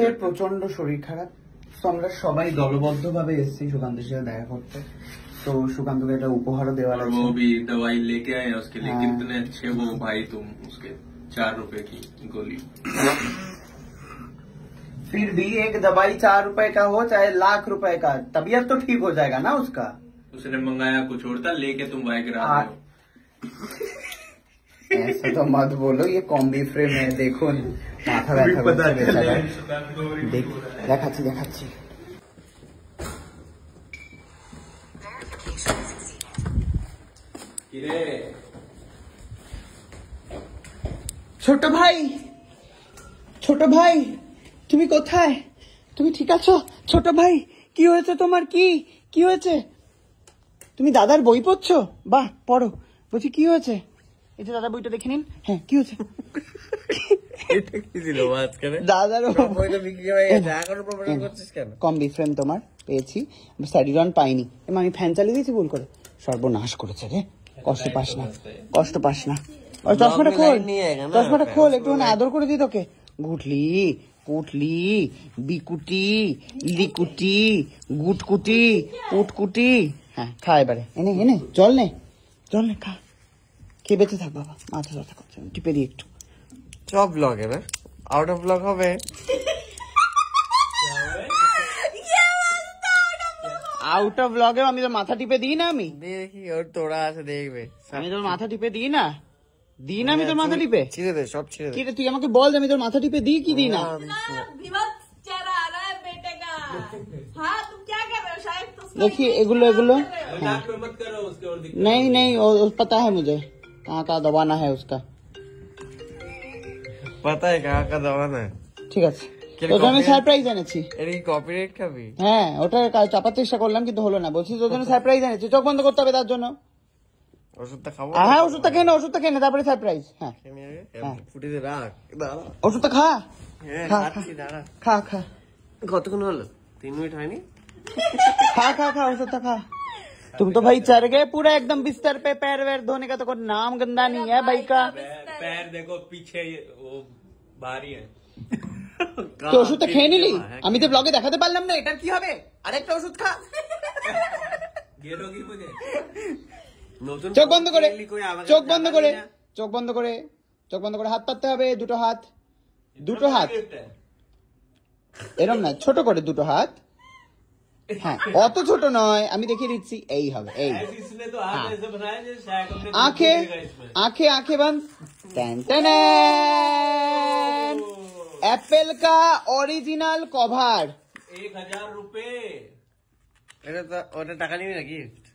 प्रचंड প্রচন্ড শরীর খারাপ তো আমরা সবাই দলবদ্ধভাবে এসেছি সুকান্তের সাথে দেখা করতে तो सुकांत को उपहार दवाई लेके आए भाई तुम उसके चार रुपए की गोली फिर भी एक दवाई चार रुपए का हो चाहे लाख रुपए का तबीयत तो ठीक हो जाएगा ना उसका उसने मंगाया कुछ और था लेके तुम वाइक रहा ऐसा तो मत बोलो ये কম্বি ফ্রেমে দেখুন মাথা ব্যথা করছে বেচারা দেখ দেখাচ্ছি দেখাচ্ছি ছোট ভাই ছোট ভাই তুমি কোথায় তুমি ঠিক আছো ছোট ভাই কি হয়েছে তোমার কি কি হয়েছে তুমি দাদার বই পড়ছো বাহ পড়ো বলছি কি হয়েছে এই দাদা বইটা দেখে নিন হ্যাঁ কি হচ্ছে কম বিফ্রেম তোমার পেয়েছি স্টাডি রন পাইনি আমি ফ্যান চালিয়ে দিয়েছি ভুল করে সর্বনাশ করেছে রে কষ্ট পাস না কষ্ট পাস না ওই চশমাটা খোল চশমাটা খোল একটু আদর করে দিই তোকে গুটলি পুটলি বিকুটি লিকুটি গুটকুটি পুটকুটি হ্যাঁ খা এবারে এনে এনে চল নে চল নে খা টিপেতে থাক বাবা মাথা ব্যথা করছে টিপে দিই একটু সব ব্লগ এবার আউট অফ ব্লগ হবে আউট অফ ব্লগে আমি তোর মাথা টিপে দিই না আমি দেখি ওর তোরা আছে দেখবে আমি তোর মাথা টিপে দিই না দিই না আমি তোর মাথা টিপে ছিঁড়ে দে সব ছিঁড়ে দে তুই আমাকে বল আমি তোর মাথা টিপে দিই কি দিই না হ্যাঁ, দেখি देखिए एगुलो হ্যাঁ। নেই नहीं नहीं পাতা है मुझे कहाँ कहाँ दबाना है उसका पता है कहाँ कहाँ দবানা है ঠিক আছে তোর জন্য সারপ্রাইজ এনেছি এটা কি কপিরাইট খাবি হ্যাঁ ওটা চাপার চেষ্টা করলাম কিন্তু হলো না বলছি তোর জন্য সারপ্রাইজ এনেছি চোখ বন্ধ করতে হবে তার জন্য ওষুধটা খাবো হ্যাঁ ওষুধটা খেয়ে ওষুধটা খেয়ে তারপরে সারপ্রাইজ হ্যাঁ ফুটিতে রাখ ওষুধটা খা খা খা কতক্ষণ হলো তিন মিনিট হয়নি খা খা খা ওষুধটা খা तुम तो भाई चढ़ गए पूरा एकदम बिस्तर पे पैर वैर धोने का तो कोई नाम गंदा नहीं है भाई का पैर देखो पीछे वो ভারী তো ওষুধটা খেয়ে নিলি আমি তো ব্লগে দেখাতে পারলাম না এটার কি হবে আরেকটা ওষুধ খা চোখ বন্ধ করে চোখ বন্ধ করে চোখ বন্ধ করে চোখ বন্ধ করে হাত পাততে হবে দুটো হাত দুটো হাত এরম না ছোট করে দুটো হাত হ্যাঁ অত ছোট নয় আমি দেখিয়ে দিচ্ছি এই হবে এই আখে আখে আখে বান অ্যাপেল কা অরিজিনাল কভার এক হাজার রুপে এটা তো ওটা টাকা নিবি নাকি